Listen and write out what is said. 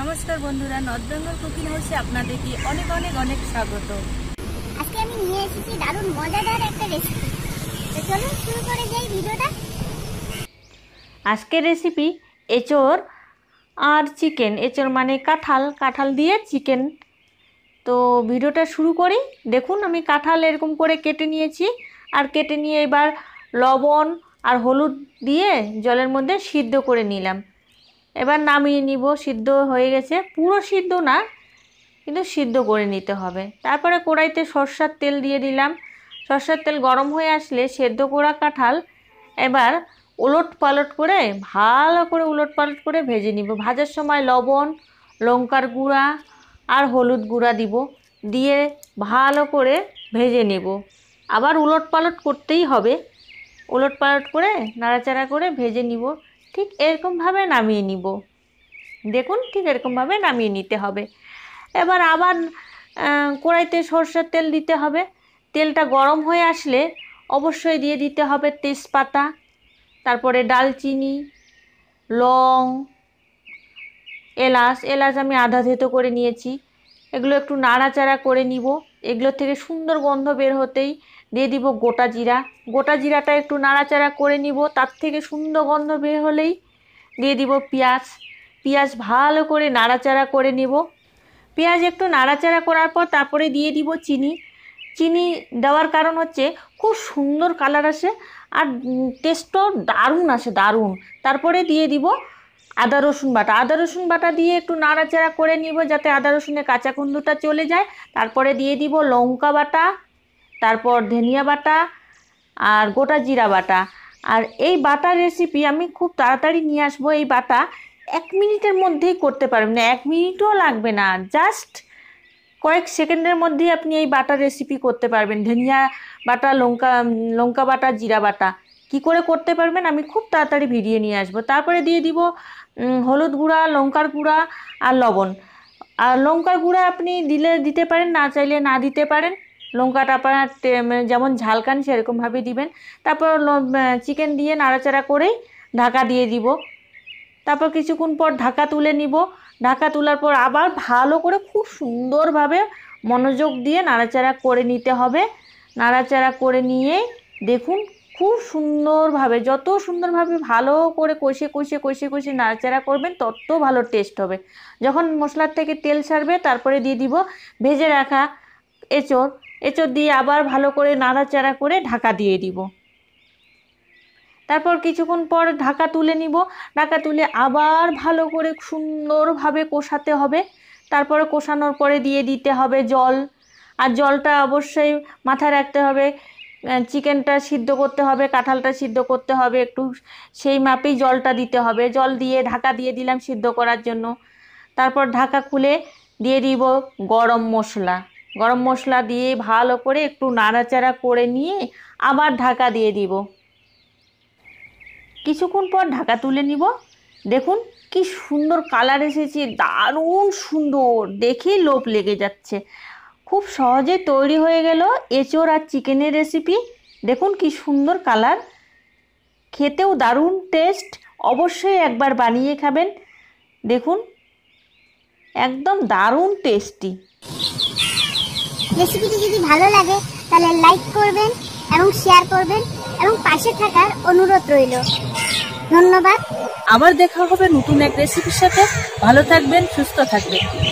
নমস্কার বন্ধুরা north Bengal cooking হাউসে আপনাদেরকে অনেক অনেক অনেক স্বাগত আজকে আমি নিয়ে এসেছি দারুন মজাদার একটা রেসিপি চলুন শুরু করে যাই ভিডিওটা আজকের রেসিপি এচোর আর চিকেন এচোর মানে কাঁঠাল কাঁঠাল দিয়ে চিকেন তো ভিডিওটা শুরু করি দেখুন আমি কাঁঠাল এরকম করে কেটে নিয়েছি আর কেটে নিয়ে এবার লবণ আর হলুদ দিয়ে জলের মধ্যে সিদ্ধ করে নিলাম এবার নামিয়ে নিব সিদ্ধ হয়ে গেছে পুরো সিদ্ধ না কিন্তু সিদ্ধ করে নিতে হবে তারপরে কড়াইতে সর্ষার তেল দিয়ে দিলাম সর্ষার তেল গরম হয়ে আসলে সেদ্ধ করা কাঁঠাল এবার উলট পালট করে ভালো করে উলট পালট করে ভেজে নিব ভাজার সময় লবণ লঙ্কার গুঁড়া আর হলুদ গুঁড়া দিব দিয়ে ভালো করে ভেজে নেব আবার উলট পালট করতেই হবে উলট পালট করে নাড়াচাড়া করে ভেজে নিব ঠিক এরকমভাবে নামিয়ে নিব দেখুন ঠিক এরকমভাবে নামিয়ে নিতে হবে এবার আবার কড়াইতে সরষের তেল দিতে হবে তেলটা গরম হয়ে আসলে অবশ্যই দিয়ে দিতে হবে তেজপাতা তারপরে ডালচিনি লং এলাচ এলাচ আমি আধা ধেতো করে নিয়েছি এগুলো একটু নাড়াচাড়া করে নিব এগুলোর থেকে সুন্দর গন্ধ বের হতেই দিয়ে দিব গোটা জিরা গোটা জিরাটা একটু নাড়াচাড়া করে নিব তার থেকে সুন্দর গন্ধ বের হলেই দিয়ে দিব পেঁয়াজ পেঁয়াজ ভালো করে নাড়াচাড়া করে নিব পেঁয়াজ একটু নাড়াচাড়া করার পর তারপরে দিয়ে দিব চিনি চিনি দেওয়ার কারণ হচ্ছে খুব সুন্দর কালার আসে আর টেস্টও দারুণ আসে দারুণ তারপরে দিয়ে দিব আদা রসুন বাটা আদা রসুন বাটা দিয়ে একটু নাড়াচাড়া করে নিব যাতে আদা রসুনের কাঁচা কুন্দুটা চলে যায় তারপরে দিয়ে দিব লঙ্কা বাটা তারপর ধনিয়া বাটা আর গোটা জিরা বাটা আর এই বাটা রেসিপি আমি খুব তাড়াতাড়ি নিয়ে আসবো এই বাটা এক মিনিটের মধ্যেই করতে পারবেন না মানে এক মিনিটও লাগবে না জাস্ট কয়েক সেকেন্ডের মধ্যেই আপনি এই বাটা রেসিপি করতে পারবেন ধনিয়া বাটা লঙ্কা লঙ্কা বাটা জিরা বাটা কি করে করতে পারবেন আমি খুব তাড়াতাড়ি ভিডিও নিয়ে আসবো তারপরে দিয়ে দিব হলুদ গুঁড়া লঙ্কার গুঁড়া আর লবণ আর লঙ্কার গুঁড়া আপনি দিলে দিতে পারেন না চাইলে না দিতে পারেন লঙ্কাটা আপনার মানে যেমন ঝাল খান সেরকমভাবে দিবেন তারপর চিকেন দিয়ে নাড়াচাড়া করে ঢাকা দিয়ে দিব তারপর কিছুক্ষণ পর ঢাকা তুলে নিব ঢাকা তোলার পর আবার ভালো করে খুব সুন্দরভাবে মনোযোগ দিয়ে নাড়াচাড়া করে নিতে হবে নাড়াচাড়া করে নিয়ে দেখুন খুব সুন্দরভাবে যত সুন্দরভাবে ভালো করে কষে কষে কষে কষে নাড়াচাড়া করবেন তত ভালো টেস্ট হবে যখন মশলার থেকে তেল ছাড়বে তারপরে দিয়ে দিব ভেজে রাখা এঁচড় এঁচড় দিয়ে আবার ভালো করে নাড়াচাড়া করে ঢাকা দিয়ে দিব তারপর কিছুক্ষণ পর ঢাকা তুলে নিব ঢাকা তুলে আবার ভালো করে সুন্দরভাবে কষাতে হবে তারপরে কষানোর পরে দিয়ে দিতে হবে জল আর জলটা অবশ্যই মাথায় রাখতে হবে চিকেনটা সিদ্ধ করতে হবে কাঁঠালটা সিদ্ধ করতে হবে একটু সেই মাপেই জলটা দিতে হবে জল দিয়ে ঢাকা দিয়ে দিলাম সিদ্ধ করার জন্য তারপর ঢাকা খুলে দিয়ে দিব গরম মশলা গরম মশলা দিয়ে ভালো করে একটু নাড়াচাড়া করে নিয়ে আবার ঢাকা দিয়ে দিব কিছুক্ষণ পর ঢাকা তুলে নিব দেখুন কি সুন্দর কালার এসেছে দারুণ সুন্দর দেখেই লোভ লেগে যাচ্ছে খুব সহজে তৈরি হয়ে গেল এঁচোড় আর চিকেনের রেসিপি দেখুন কি সুন্দর কালার খেতেও দারুণ টেস্ট অবশ্যই একবার বানিয়ে খাবেন দেখুন একদম দারুণ টেস্টি রেসিপিটি যদি ভালো লাগে তাহলে লাইক করবেন এবং শেয়ার করবেন এবং পাশে থাকার অনুরোধ রইল ধন্যবাদ আবার দেখা হবে নতুন এক রেসিপির সাথে ভালো থাকবেন সুস্থ থাকবেন